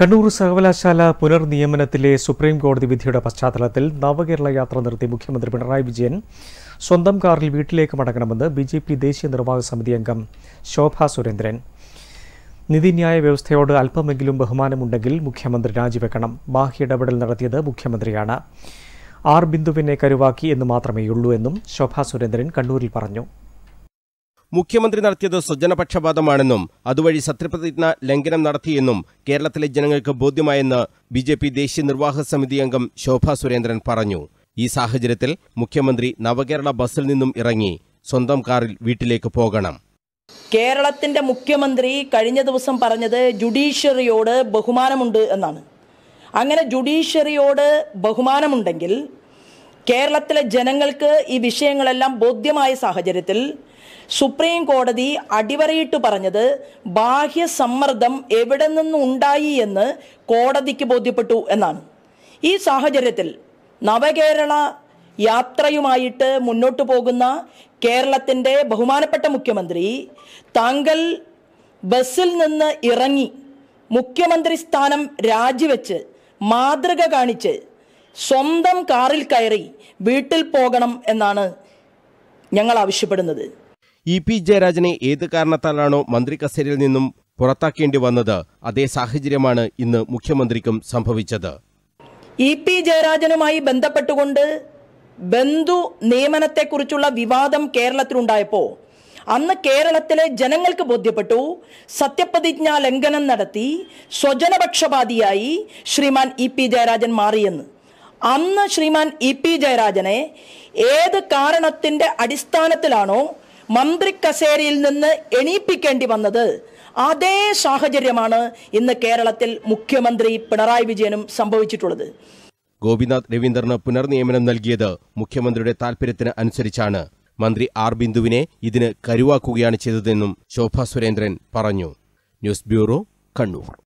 കണ്ണൂർ സർവകലാശാല പുനർനിയമനത്തിലെ സുപ്രീം കോടതി വിധിയുടെ പശ്ചാത്തലത്തിൽ നവകേരള യാത്ര നിർത്തി മുഖ്യമന്ത്രി പിണറായി വിജയൻ സ്വന്തം കാറിൽ വീട്ടിലേക്ക് മടങ്ങണമെന്ന് ബി ജെ പി ദേശീയ നിർവാഹക സമിതി അംഗം ശോഭ സുരേന്ദ്രൻ നീതിന്യായ വ്യവസ്ഥയോട് അല്പമെങ്കിലും ബഹുമാനമുണ്ടെങ്കിൽ മുഖ്യമന്ത്രി രാജിവെക്കണം ബാഹ്യ ഇടപെടൽ നടത്തിയത് മുഖ്യമന്ത്രിയാണ് ആർ ബിന്ദുവിനെ കരുവാക്കി എന്ന് മാത്രമേയുള്ളൂ എന്നും ശോഭ സുരേന്ദ്രൻ കണ്ണൂരിൽ പറഞ്ഞു മുഖ്യമന്ത്രി നടത്തിയത് സ്വജനപക്ഷപാതമാണെന്നും അതുവഴി സത്യപ്രതിജ്ഞ ലംഘനം നടത്തിയെന്നും കേരളത്തിലെ ജനങ്ങൾക്ക് ബോധ്യമായെന്ന് ബി ജെ പി ദേശീയ നിർവാഹക സമിതി അംഗം ശോഭാ സുരേന്ദ്രൻ പറഞ്ഞു ഈ സാഹചര്യത്തിൽ മുഖ്യമന്ത്രി നവകേരള ബസ്സിൽ നിന്നും ഇറങ്ങി സ്വന്തം കാറിൽ വീട്ടിലേക്ക് പോകണം കേരളത്തിന്റെ മുഖ്യമന്ത്രി കഴിഞ്ഞ ദിവസം പറഞ്ഞത് ജുഡീഷ്യറിയോട് ബഹുമാനമുണ്ട് എന്നാണ് അങ്ങനെ ജുഡീഷ്യറിയോട് ബഹുമാനമുണ്ടെങ്കിൽ കേരളത്തിലെ ജനങ്ങൾക്ക് ഈ വിഷയങ്ങളെല്ലാം ബോധ്യമായ സാഹചര്യത്തിൽ സുപ്രീം കോടതി അടിവരയിട്ട് പറഞ്ഞത് ബാഹ്യ സമ്മർദ്ദം എവിടെ നിന്ന് ഉണ്ടായി എന്ന് കോടതിക്ക് ബോധ്യപ്പെട്ടു എന്നാണ് ഈ സാഹചര്യത്തിൽ നവകേരള യാത്രയുമായിട്ട് മുന്നോട്ടു പോകുന്ന കേരളത്തിൻ്റെ ബഹുമാനപ്പെട്ട മുഖ്യമന്ത്രി താങ്കൾ ബസ്സിൽ നിന്ന് ഇറങ്ങി മുഖ്യമന്ത്രി സ്ഥാനം രാജിവെച്ച് മാതൃക കാണിച്ച് സ്വന്തം കാറിൽ കയറി വീട്ടിൽ പോകണം എന്നാണ് ഞങ്ങൾ ആവശ്യപ്പെടുന്നത് ഇ പി ജയരാജനെ ഏത് കാരണത്താലാണോ മന്ത്രി കസേരയിൽ നിന്നും പുറത്താക്കേണ്ടി വന്നത് അതേ സാഹചര്യമാണ് ഇന്ന് മുഖ്യമന്ത്രിക്കും സംഭവിച്ചത് ഇ പി ജയരാജനുമായി ബന്ധപ്പെട്ടുകൊണ്ട് ബന്ധു നിയമനത്തെക്കുറിച്ചുള്ള വിവാദം കേരളത്തിലുണ്ടായപ്പോൾ അന്ന് കേരളത്തിലെ ജനങ്ങൾക്ക് ബോധ്യപ്പെട്ടു സത്യപ്രതിജ്ഞ ലംഘനം നടത്തി സ്വജനപക്ഷപാതിയായി ശ്രീമാൻ ഇ പി ജയരാജൻ മാറിയെന്ന് അന്ന് ശ്രീമാൻ ഇ പി ജയരാജനെ ഏത് കാരണത്തിന്റെ അടിസ്ഥാനത്തിലാണോ മന്ത്രി കസേരയിൽ നിന്ന് എണീപ്പിക്കേണ്ടി വന്നത് അതേ സാഹചര്യമാണ് ഇന്ന് കേരളത്തിൽ മുഖ്യമന്ത്രി പിണറായി വിജയനും സംഭവിച്ചിട്ടുള്ളത് ഗോപിനാഥ് രവീന്ദ്രന് പുനർനിയമനം നൽകിയത് മുഖ്യമന്ത്രിയുടെ താൽപര്യത്തിന് അനുസരിച്ചാണ് മന്ത്രി ആർ ബിന്ദുവിനെ ഇതിന് കരുവാക്കുകയാണ് ചെയ്തതെന്നും ശോഭാ സുരേന്ദ്രൻ പറഞ്ഞു ന്യൂസ് ബ്യൂറോ കണ്ണൂർ